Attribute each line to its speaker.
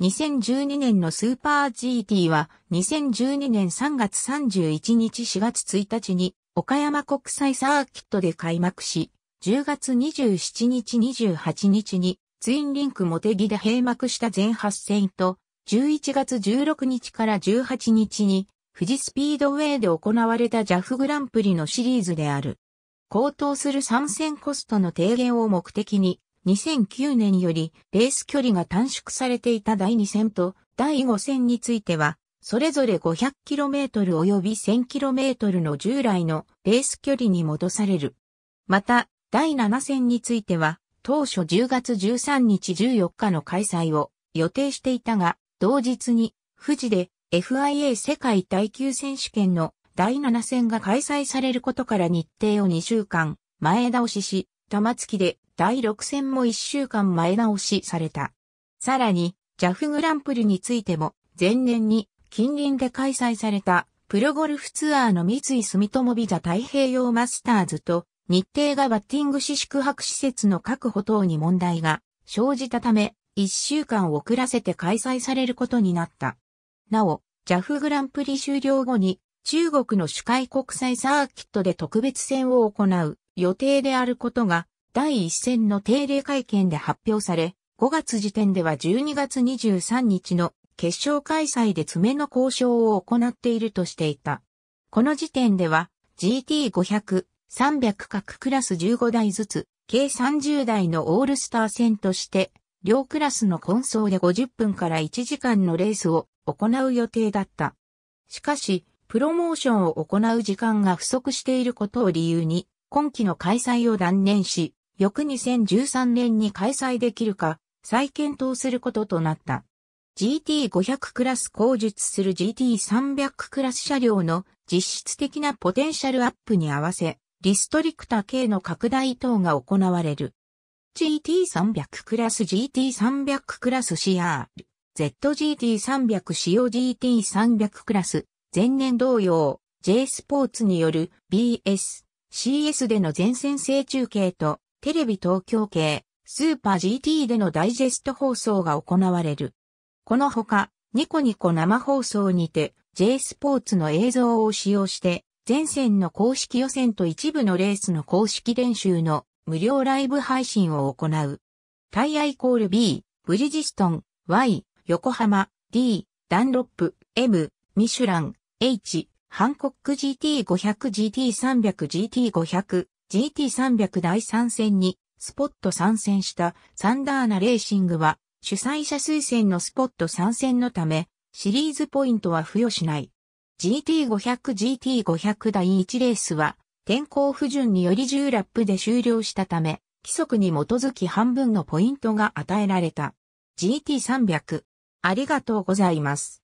Speaker 1: 2012年のスーパー GT は2012年3月31日4月1日に岡山国際サーキットで開幕し、10月27日28日にツインリンクモテギで閉幕した全8戦と、11月16日から18日に富士スピードウェイで行われた JAF グランプリのシリーズである。高騰する参戦コストの低減を目的に、2009年よりレース距離が短縮されていた第2戦と第5戦については、それぞれ 500km 及び 1000km の従来のレース距離に戻される。また、第7戦については、当初10月13日14日の開催を予定していたが、同日に富士で FIA 世界耐久選手権の第7戦が開催されることから日程を2週間前倒しし、玉突きで第6戦も1週間前倒しされた。さらに、JAF グランプリについても、前年に近隣で開催されたプロゴルフツアーの三井住友ビザ太平洋マスターズと日程がバッティングし宿泊施設の確保等に問題が生じたため、1週間遅らせて開催されることになった。なお、JAF グランプリ終了後に中国の主会国際サーキットで特別戦を行う予定であることが第一線の定例会見で発表され、5月時点では12月23日の決勝開催で詰めの交渉を行っているとしていた。この時点では GT500、300各クラス15台ずつ、計30台のオールスター戦として、両クラスの混走で50分から1時間のレースを行う予定だった。しかし、プロモーションを行う時間が不足していることを理由に、今期の開催を断念し、翌2013年に開催できるか、再検討することとなった。GT500 クラス後述する GT300 クラス車両の実質的なポテンシャルアップに合わせ、リストリクタ系の拡大等が行われる。GT300 クラス GT300 クラス CR、ZGT300 使用 GT300 クラス、前年同様、J スポーツによる BS、CS での前線成中継と、テレビ東京系、スーパー GT でのダイジェスト放送が行われる。このほか、ニコニコ生放送にて、J スポーツの映像を使用して、前線の公式予選と一部のレースの公式練習の無料ライブ配信を行う。タイヤイコール B、ブリジストン、Y、横浜、D、ダンロップ、M、ミシュラン、H、ハンコック GT500、GT300、GT500、GT300 第3戦にスポット参戦したサンダーナレーシングは主催者推薦のスポット参戦のためシリーズポイントは付与しない。GT500、GT500 第1レースは天候不順により10ラップで終了したため規則に基づき半分のポイントが与えられた。GT300 ありがとうございます。